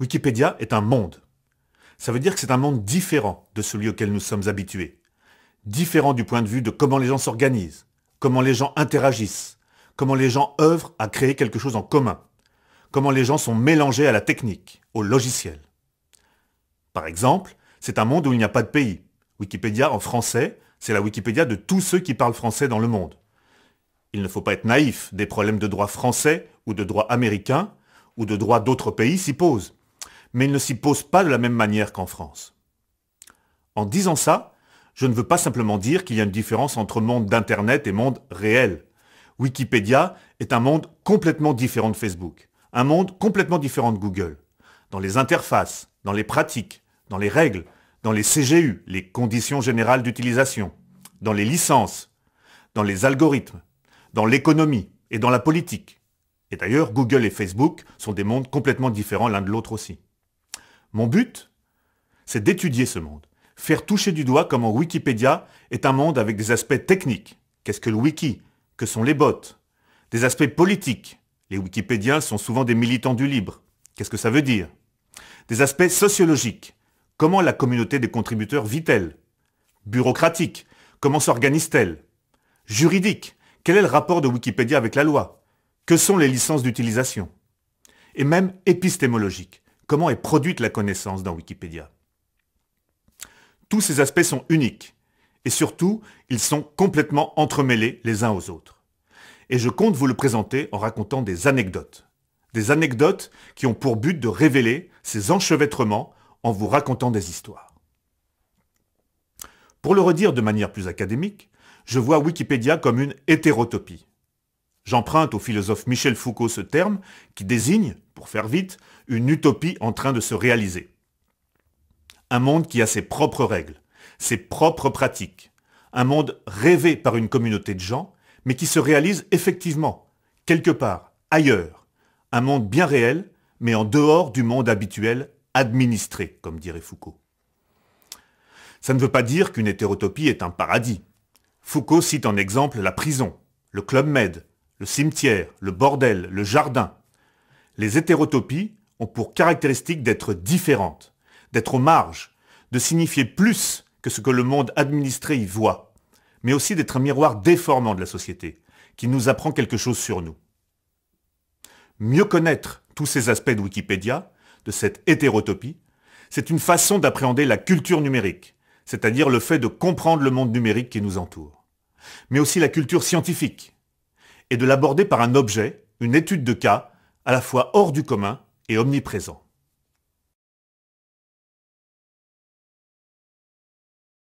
Wikipédia est un monde. Ça veut dire que c'est un monde différent de celui auquel nous sommes habitués. Différent du point de vue de comment les gens s'organisent, comment les gens interagissent, comment les gens œuvrent à créer quelque chose en commun, comment les gens sont mélangés à la technique, au logiciel. Par exemple, c'est un monde où il n'y a pas de pays. Wikipédia en français, c'est la Wikipédia de tous ceux qui parlent français dans le monde. Il ne faut pas être naïf, des problèmes de droit français ou de droit américain ou de droit d'autres pays s'y posent mais il ne s'y pose pas de la même manière qu'en France. En disant ça, je ne veux pas simplement dire qu'il y a une différence entre monde d'Internet et monde réel. Wikipédia est un monde complètement différent de Facebook, un monde complètement différent de Google. Dans les interfaces, dans les pratiques, dans les règles, dans les CGU, les conditions générales d'utilisation, dans les licences, dans les algorithmes, dans l'économie et dans la politique. Et d'ailleurs, Google et Facebook sont des mondes complètement différents l'un de l'autre aussi. Mon but C'est d'étudier ce monde. Faire toucher du doigt comment Wikipédia est un monde avec des aspects techniques. Qu'est-ce que le wiki Que sont les bots Des aspects politiques. Les Wikipédiens sont souvent des militants du libre. Qu'est-ce que ça veut dire Des aspects sociologiques. Comment la communauté des contributeurs vit-elle Bureaucratique. Comment s'organise-t-elle Juridique. Quel est le rapport de Wikipédia avec la loi Que sont les licences d'utilisation Et même épistémologique. Comment est produite la connaissance dans Wikipédia Tous ces aspects sont uniques et surtout, ils sont complètement entremêlés les uns aux autres. Et je compte vous le présenter en racontant des anecdotes. Des anecdotes qui ont pour but de révéler ces enchevêtrements en vous racontant des histoires. Pour le redire de manière plus académique, je vois Wikipédia comme une hétérotopie. J'emprunte au philosophe Michel Foucault ce terme qui désigne, pour faire vite, une utopie en train de se réaliser. Un monde qui a ses propres règles, ses propres pratiques. Un monde rêvé par une communauté de gens, mais qui se réalise effectivement, quelque part, ailleurs. Un monde bien réel, mais en dehors du monde habituel, administré, comme dirait Foucault. Ça ne veut pas dire qu'une hétérotopie est un paradis. Foucault cite en exemple la prison, le club med, le cimetière, le bordel, le jardin, les hétérotopies ont pour caractéristique d'être différentes, d'être aux marges, de signifier plus que ce que le monde administré y voit, mais aussi d'être un miroir déformant de la société, qui nous apprend quelque chose sur nous. Mieux connaître tous ces aspects de Wikipédia, de cette hétérotopie, c'est une façon d'appréhender la culture numérique, c'est-à-dire le fait de comprendre le monde numérique qui nous entoure, mais aussi la culture scientifique, et de l'aborder par un objet, une étude de cas, à la fois hors du commun et omniprésent.